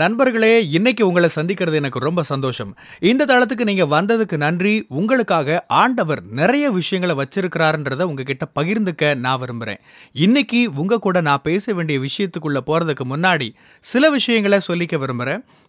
நண்பர்களே இன்னைக்கு உங்களை சந்திக்கிறது எனக்கு ரொம்ப சந்தோஷம் இந்த தளத்துக்கு நீங்க வந்ததுக்கு நன்றி உங்களுக்காக ஆண்டவர் நிறைய விஷயங்களை வச்சிருக்கிறாருன்றத உங்ககிட்ட பகிர்ந்துக்க நான் விரும்புகிறேன் இன்னைக்கு உங்க கூட நான் பேச வேண்டிய விஷயத்துக்குள்ள போறதுக்கு முன்னாடி சில விஷயங்களை சொல்லிக்க விரும்புகிறேன்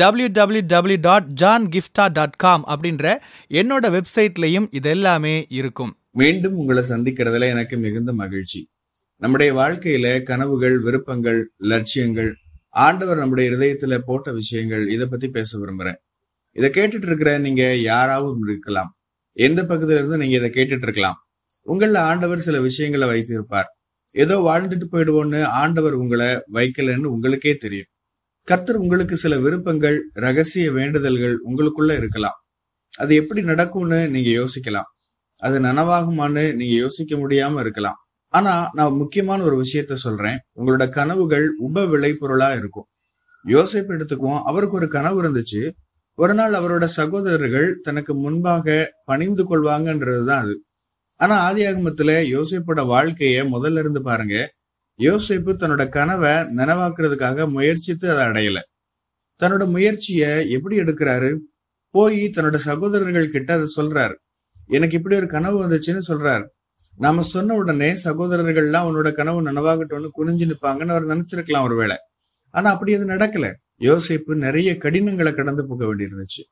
W W W dot John Gifta dot com அப்படின்ற என்னோட வெப்சைட்லையும் இதெல்லாமே இருக்கும் மீண்டும் உங்களை சந்திக்கிறதுல எனக்கு மிகுந்த மகிழ்ச்சி நம்முடைய வாழ்க்கையில கனவுகள் விருப்பங்கள் லட்சியங்கள் ஆண்டவர் நம்முடைய இதயத்துல போட்ட விஷயங்கள் இதை பத்தி பேச விரும்புறேன் இதை கேட்டுட்டு இருக்கிற நீங்க யாராவும் இருக்கலாம் எந்த பக்கத்துல இருந்து நீங்க இதை கேட்டுட்டு இருக்கலாம் உங்கள ஆண்டவர் சில விஷயங்களை வைத்திருப்பார் ஏதோ வாழ்ந்துட்டு போயிடுவோன்னு ஆண்டவர் உங்களை வைக்கலன்னு உங்களுக்கே தெரியும் கர்த்தர் உங்களுக்கு சில விருப்பங்கள் ரகசிய வேண்டுதல்கள் உங்களுக்குள்ள இருக்கலாம் அது எப்படி நடக்கும்னு நீங்க யோசிக்கலாம் அது நனவாகுமான்னு நீங்க யோசிக்க முடியாம இருக்கலாம் ஆனா நான் முக்கியமான ஒரு விஷயத்த சொல்றேன் உங்களோட கனவுகள் உப விளைபொருளா இருக்கும் யோசிப்பு எடுத்துக்குவோம் அவருக்கு ஒரு கனவு இருந்துச்சு ஒரு நாள் அவரோட சகோதரர்கள் தனக்கு முன்பாக பணிந்து கொள்வாங்கன்றதுதான் அது ஆனா ஆதி ஆகமத்துல யோசிப்போட வாழ்க்கைய முதல்ல இருந்து பாருங்க யோசிப்பு தன்னோட கனவை நனவாக்குறதுக்காக முயற்சித்து அதை அடையல தன்னோட முயற்சிய எப்படி எடுக்கிறாரு போய் தன்னோட சகோதரர்கள் கிட்ட அதை சொல்றாரு எனக்கு இப்படி ஒரு கனவு வந்துச்சுன்னு சொல்றாரு நாம சொன்ன உடனே சகோதரர்கள்லாம் உன்னோட கனவு நனவாகட்டும்னு குனிஞ்சு நிற்பாங்கன்னு அவர் நினைச்சிருக்கலாம் ஒருவேளை ஆனா அப்படி அது நடக்கல யோசிப்பு நிறைய கடினங்களை கடந்து போக வேண்டியிருந்துச்சு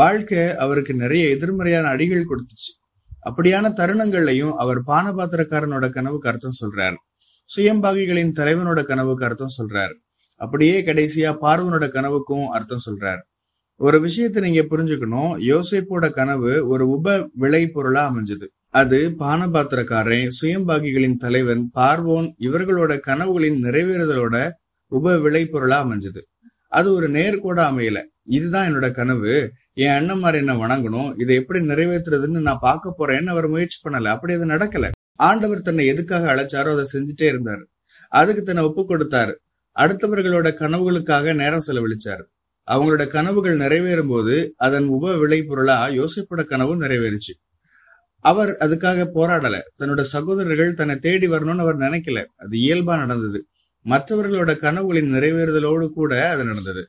வாழ்க்கை அவருக்கு நிறைய எதிர்மறையான அடிகள் கொடுத்துச்சு அப்படியான தருணங்கள்லையும் அவர் பானபாத்திரக்காரனோட கனவு கருத்தும் சொல்றாரு சுயம்பாகிகளின் தலைவனோட கனவுக்கு அர்த்தம் சொல்றாரு அப்படியே கடைசியா பார்வனோட கனவுக்கும் அர்த்தம் சொல்றாரு ஒரு விஷயத்த நீங்க புரிஞ்சுக்கணும் யோசிப்போட கனவு ஒரு உப விளை பொருளா அமைஞ்சது அது பானபாத்திரக்காரன் சுயம்பாகிகளின் தலைவன் பார்வோன் இவர்களோட கனவுகளின் நிறைவேறுதலோட உப விளை பொருளா அமைஞ்சது அது ஒரு நேர்கோட அமையல இதுதான் என்னோட கனவு என் அண்ணன் மாதிரி என்ன வணங்கணும் இதை எப்படி நிறைவேற்றுறதுன்னு நான் பார்க்க போறேன்னு அவர் முயற்சி பண்ணல அப்படி அது நடக்கல ஆண்டவர் தன்னை எதுக்காக அழைச்சாரோ அதை செஞ்சுட்டே இருந்தார் அதுக்கு தன்னை ஒப்பு கொடுத்தார் அடுத்தவர்களோட கனவுகளுக்காக நேரம் செலவழிச்சார் அவங்களோட கனவுகள் நிறைவேறும் போது அதன் உப விளைபொருளா யோசிப்போட கனவு நிறைவேறுச்சு அவர் அதுக்காக போராடல தன்னோட சகோதரர்கள் தன்னை தேடி வரணும்னு அவர் நினைக்கல அது இயல்பா நடந்தது மற்றவர்களோட கனவுகளின் நிறைவேறுதலோடு கூட அது நடந்தது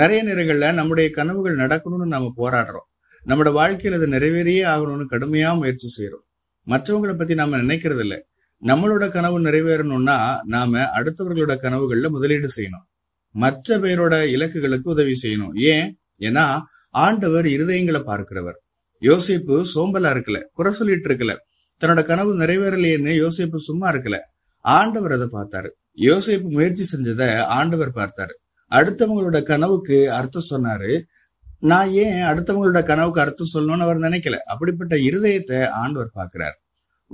நிறைய நேரங்கள்ல நம்முடைய கனவுகள் நடக்கணும்னு நாம போராடுறோம் நம்மளோட வாழ்க்கையில அது நிறைவேறியே ஆகணும்னு கடுமையா முயற்சி செய்யறோம் மற்றவங்களை பத்தி நாம நினைக்கிறது இல்லை நம்மளோட கனவு நிறைவேறணும்னா நாம அடுத்தவர்களோட கனவுகள்ல முதலீடு செய்யணும் மற்ற பேரோட இலக்குகளுக்கு உதவி செய்யணும் ஏன் ஏன்னா ஆண்டவர் இருதயங்களை பார்க்கிறவர் யோசிப்பு சோம்பலா இருக்கல குறை சொல்லிட்டு இருக்கல தன்னோட கனவு நிறைவேறலையேன்னு யோசிப்பு சும்மா இருக்கல ஆண்டவர் அதை பார்த்தாரு யோசிப்பு முயற்சி செஞ்சதை ஆண்டவர் பார்த்தாரு அடுத்தவங்களோட கனவுக்கு அர்த்தம் சொன்னாரு நான் ஏன் அடுத்தவங்களோட கனவுக்கு அர்த்தம் சொல்லணும்னு அவர் நினைக்கல அப்படிப்பட்ட இருதயத்தை ஆண்டவர் பார்க்கிறார்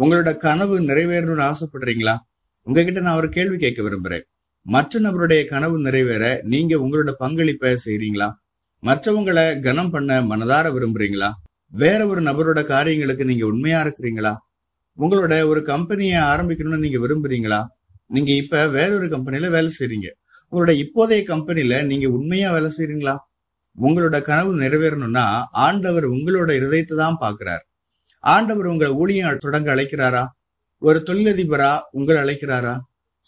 உங்களோட கனவு நிறைவேறணும்னு ஆசைப்படுறீங்களா உங்ககிட்ட நான் ஒரு கேள்வி கேட்க விரும்புறேன் மற்ற நபருடைய கனவு நிறைவேற நீங்க உங்களோட பங்களிப்பை செய்றீங்களா மற்றவங்களை கனம் பண்ண மனதார விரும்புறீங்களா வேற ஒரு நபரோட காரியங்களுக்கு நீங்க உண்மையா இருக்கிறீங்களா உங்களோட ஒரு கம்பெனியை ஆரம்பிக்கணும்னு நீங்க விரும்புறீங்களா நீங்க இப்ப வேறொரு கம்பெனில வேலை செய்றீங்க உங்களோட இப்போதைய கம்பெனில நீங்க உண்மையா வேலை செய்றீங்களா உங்களோட கனவு நிறைவேறணும்னா ஆண்டவர் உங்களோட இருதயத்தை தான் பார்க்கிறார் ஆண்டவர் உங்களை ஊழியம் தொடங்க அழைக்கிறாரா ஒரு தொழிலதிபரா உங்களை அழைக்கிறாரா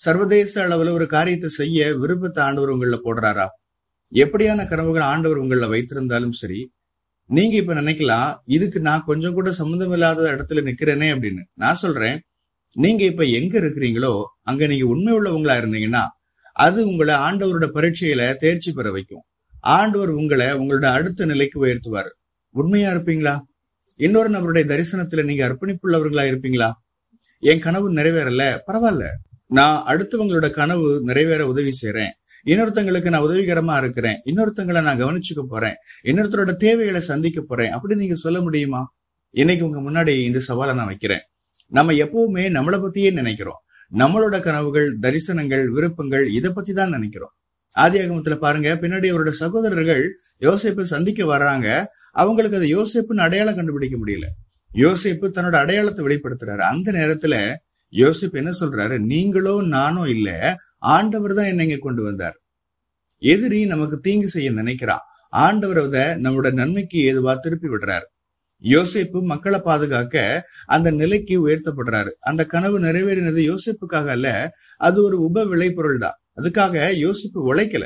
சர்வதேச அளவுல ஒரு காரியத்தை செய்ய விருப்பத்தை ஆண்டவர் உங்கள போடுறாரா எப்படியான கனவுகள் ஆண்டவர் உங்களை வைத்திருந்தாலும் சரி நீங்க இப்ப நினைக்கலாம் இதுக்கு நான் கொஞ்சம் கூட சம்மந்தம் இல்லாத இடத்துல நிக்கிறேனே அப்படின்னு நான் சொல்றேன் நீங்க இப்ப எங்க இருக்கிறீங்களோ அங்க நீங்க உண்மை உள்ளவங்களா இருந்தீங்கன்னா அது உங்களை ஆண்டவரோட பரீட்சையில தேர்ச்சி பெற வைக்கும் ஆண்டவர் உங்களை உங்களோட அடுத்த நிலைக்கு உயர்த்துவார் உண்மையா இருப்பீங்களா இன்னொரு நபருடைய தரிசனத்துல நீங்க அர்ப்பணிப்புள்ளவர்களா இருப்பீங்களா என் கனவு நிறைவேறல பரவாயில்ல நான் அடுத்தவங்களோட கனவு நிறைவேற உதவி செய்யறேன் இன்னொருத்தங்களுக்கு நான் உதவிகரமா இருக்கிறேன் இன்னொருத்தங்களை நான் கவனிச்சுக்க போறேன் இன்னொருத்தரோட தேவைகளை சந்திக்க போறேன் அப்படின்னு நீங்க சொல்ல முடியுமா இன்னைக்கு உங்க முன்னாடி இந்த சவாலை நான் வைக்கிறேன் நம்ம எப்பவுமே நம்மளை பத்தியே நினைக்கிறோம் நம்மளோட கனவுகள் தரிசனங்கள் விருப்பங்கள் இதை பத்தி தான் நினைக்கிறோம் ஆதியாகமத்துல பாருங்க பின்னாடி அவரோட சகோதரர்கள் யோசிப்பை சந்திக்க வர்றாங்க அவங்களுக்கு அதை யோசிப்புன்னு அடையாளம் கண்டுபிடிக்க முடியல யோசிப்பு தன்னோட அடையாளத்தை வெளிப்படுத்துறாரு அந்த நேரத்துல யோசிப்பு என்ன சொல்றாரு நீங்களோ நானோ இல்ல ஆண்டவர் தான் என்னைங்க கொண்டு வந்தார் எதிரி நமக்கு தீங்கு செய்ய நினைக்கிறான் ஆண்டவர் அதை நம்மளோட நன்மைக்கு ஏதுவா திருப்பி விடுறாரு யோசிப்பு மக்களை பாதுகாக்க அந்த நிலைக்கு உயர்த்தப்படுறாரு அந்த கனவு நிறைவேறினது யோசிப்புக்காக அல்ல அது ஒரு உப விளைபொருள் தான் அதுக்காக யோசிப்பு உழைக்கல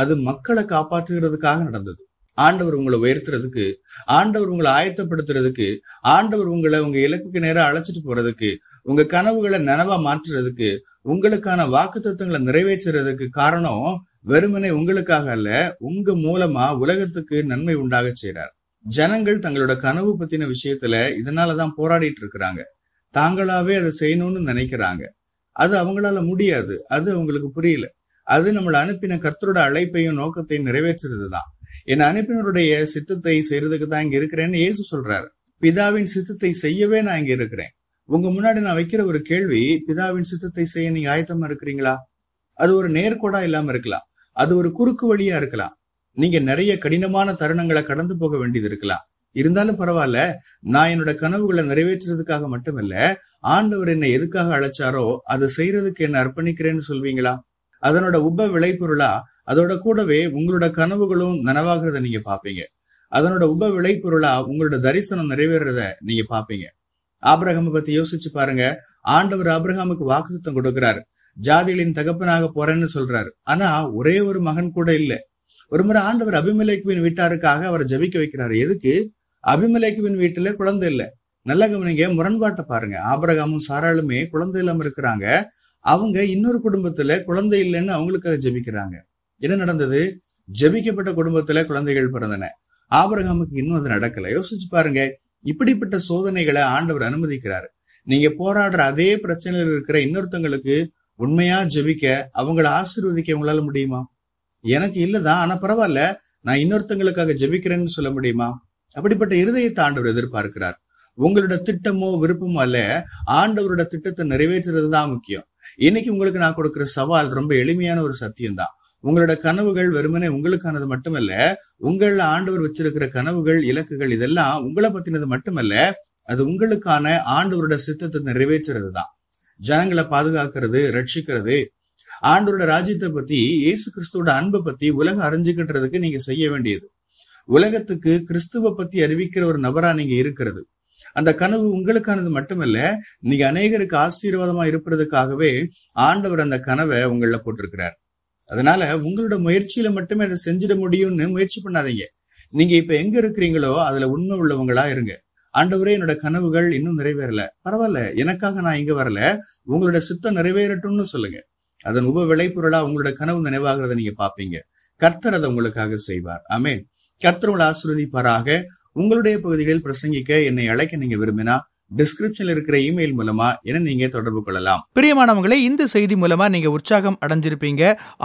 அது மக்களை காப்பாற்றுகிறதுக்காக நடந்தது ஆண்டவர் உங்களை உயர்த்துறதுக்கு ஆண்டவர் உங்களை ஆயத்தப்படுத்துறதுக்கு ஆண்டவர் உங்களை உங்க இலக்குக்கு நேரம் அழைச்சிட்டு போறதுக்கு உங்க கனவுகளை நனவா மாற்றுறதுக்கு உங்களுக்கான வாக்கு தத்துவங்களை நிறைவேற்றுறதுக்கு காரணம் வெறுமனே உங்களுக்காக அல்ல உங்க மூலமா உலகத்துக்கு நன்மை உண்டாக செய்யறார் ஜனங்கள் தங்களோட கனவு பத்தின விஷயத்துல இதனாலதான் போராடிட்டு இருக்கிறாங்க தாங்களாவே அதை செய்யணும்னு நினைக்கிறாங்க அது அவங்களால முடியாது அது அவங்களுக்கு புரியல அது நம்மளை அனுப்பின கர்த்தரோட அழைப்பையும் நோக்கத்தையும் நிறைவேற்றுறது தான் என்னை அனுப்பினருடைய சித்தத்தை செய்யறதுக்கு தான் இங்க இருக்கிறேன்னு ஏசு சொல்றாரு பிதாவின் சித்தத்தை செய்யவே நான் இங்க இருக்கிறேன் உங்க முன்னாடி நான் வைக்கிற ஒரு கேள்வி பிதாவின் சித்தத்தை செய்ய நீங்க ஆயத்தமா இருக்கிறீங்களா அது ஒரு நேர்கோடா இல்லாம இருக்கலாம் அது ஒரு குறுக்கு வழியா இருக்கலாம் நீங்க நிறைய கடினமான தருணங்களை கடந்து போக வேண்டியது இருக்கலாம் இருந்தாலும் பரவாயில்ல நான் என்னோட கனவுகளை நிறைவேற்றுறதுக்காக மட்டுமல்ல ஆண்டவர் என்னை எதுக்காக அழைச்சாரோ அதை செய்யறதுக்கு என்ன அர்ப்பணிக்கிறேன்னு சொல்வீங்களா அதனோட உப விளைபொருளா அதோட கூடவே உங்களோட கனவுகளும் நனவாகிறத நீங்க பாப்பீங்க அதனோட உப விளைபொருளா உங்களோட தரிசனம் நிறைவேறத நீங்க பாப்பீங்க ஆபிரகாம பத்தி யோசிச்சு பாருங்க ஆண்டவர் ஆபிரகாமுக்கு வாக்குத்தம் கொடுக்கிறார் ஜாதிகளின் தகப்பனாக போறேன்னு சொல்றாரு ஆனா ஒரே ஒரு மகன் கூட இல்ல முறை ஆண்டவர் அபிமலைக்குவின் வீட்டாருக்காக அவரை ஜபிக்க வைக்கிறாரு எதுக்கு அபிமலைக்குவின் வீட்டுல குழந்தை இல்லை நல்லா கவனிங்க முரண்பாட்டை பாருங்க ஆபரகாமும் சாராளுமே குழந்தை இல்லாம இருக்கிறாங்க அவங்க இன்னொரு குடும்பத்துல குழந்தை இல்லைன்னு அவங்களுக்காக ஜெபிக்கிறாங்க என்ன நடந்தது ஜெபிக்கப்பட்ட குடும்பத்துல குழந்தைகள் பிறந்தன ஆபரகாமுக்கு இன்னும் அது நடக்கல யோசிச்சு பாருங்க இப்படிப்பட்ட சோதனைகளை ஆண்டவர் அனுமதிக்கிறாரு நீங்க போராடுற அதே பிரச்சனையில் இருக்கிற இன்னொருத்தங்களுக்கு உண்மையா ஜெபிக்க அவங்கள ஆசீர்வதிக்க உங்களால முடியுமா எனக்கு இல்லதான் ஆனா பரவாயில்ல நான் இன்னொருத்தங்களுக்காக ஜெபிக்கிறேன்னு சொல்ல முடியுமா அப்படிப்பட்ட இருதயத்தை ஆண்டவர் எதிர்பார்க்கிறார் உங்களோட திட்டமோ விருப்பமோ அல்ல ஆண்டவரோட திட்டத்தை நிறைவேற்றுறது தான் முக்கியம் இன்னைக்கு உங்களுக்கு நான் கொடுக்குற சவால் ரொம்ப எளிமையான ஒரு சத்தியம் தான் உங்களோட கனவுகள் வெறுமனே உங்களுக்கானது மட்டுமல்ல உங்கள ஆண்டவர் வச்சிருக்கிற கனவுகள் இலக்குகள் இதெல்லாம் உங்களை பத்தினது மட்டுமல்ல அது உங்களுக்கான ஆண்டவரோட சித்தத்தை நிறைவேற்றுறது தான் ஜனங்களை பாதுகாக்கிறது ரட்சிக்கிறது ஆண்டோட ராஜ்யத்தை பத்தி இயேசு கிறிஸ்துவோட அன்பை பத்தி உலகம் அறிஞ்சுக்கிட்டுறதுக்கு நீங்க செய்ய வேண்டியது உலகத்துக்கு கிறிஸ்துவ பத்தி அறிவிக்கிற ஒரு நபரா நீங்க இருக்கிறது அந்த கனவு உங்களுக்கானது மட்டுமல்ல நீங்க அநேகருக்கு ஆசீர்வாதமா இருப்பதற்காகவே ஆண்டவர் அந்த கனவை உங்கள போட்டிருக்கிறார் அதனால உங்களோட முயற்சியில மட்டுமே அதை செஞ்சிட முடியும்னு முயற்சி பண்ணாதீங்க நீங்க இப்ப எங்க இருக்கிறீங்களோ அதுல உண்மை உள்ளவங்களா இருங்க ஆண்டவரே என்னோட கனவுகள் இன்னும் நிறைவேறல பரவாயில்ல எனக்காக நான் இங்க வரல உங்களோட சித்தம் நிறைவேறட்டும்னு சொல்லுங்க அதன் உப விளைபொருளா உங்களோட கனவு நினைவாகிறத நீங்க பாப்பீங்க கர்த்தர் அதை உங்களுக்காக செய்வார் ஆமேன் கர்த்தர் உங்களை ஆசிர்வதிப்பாராக உங்களுடைய பகுதிகளில் பிரசங்கிக்க என்னை அழைக்க நீங்க விரும்பினா டிஸ்கிரிப்ஷன்ல இருக்கிற இமெயில் மூலமா என நீங்க தொடர்பு கொள்ளலாம் பிரியமானவங்களே இந்த செய்தி மூலமா நீங்க உற்சாகம் அடைஞ்சிருப்பீங்க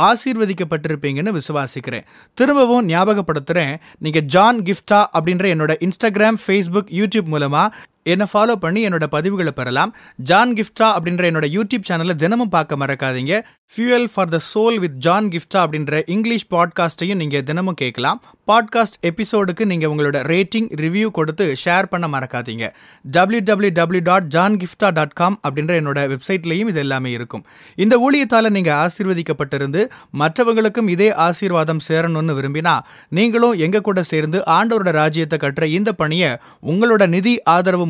ஆசீர்வதிக்கப்பட்டிருப்பீங்கன்னு விசுவாசிக்கிறேன் திரும்பவும் ஞாபகப்படுத்துறேன் நீங்க ஜான் கிஃப்டா அப்படின்ற என்னோட இன்ஸ்டாகிராம் ஃபேஸ்புக் யூடியூப் மூலமா என்னை ஃபாலோ பண்ணி என்னோட பதிவுகளை பெறலாம் ஜான் கிஃப்டா அப்படின்ற என்னோட யூடியூப் சேனலில் தினமும் பார்க்க மறக்காதீங்க fuel for the soul with John Gifta அப்படின்ற இங்கிலீஷ் பாட்காஸ்ட்டையும் நீங்கள் தினமும் கேட்கலாம் பாட்காஸ்ட் எபிசோடுக்கு நீங்கள் உங்களோட ரேட்டிங் ரிவ்யூ கொடுத்து ஷேர் பண்ண மறக்காதீங்க W W W dot John Gifta dot com அப்படின்ற என்னோட வெப்சைட்லையும் இது எல்லாமே இருக்கும் இந்த ஊழியத்தால் நீங்கள் ஆசீர்வதிக்கப்பட்டிருந்து மற்றவங்களுக்கும் இதே ஆசீர்வாதம் சேரணும்னு விரும்பினா நீங்களும் எங்கள் கூட சேர்ந்து ஆண்டோரோட ராஜ்யத்தை கட்டுற இந்த பணியை உங்களோட நிதி ஆதரவு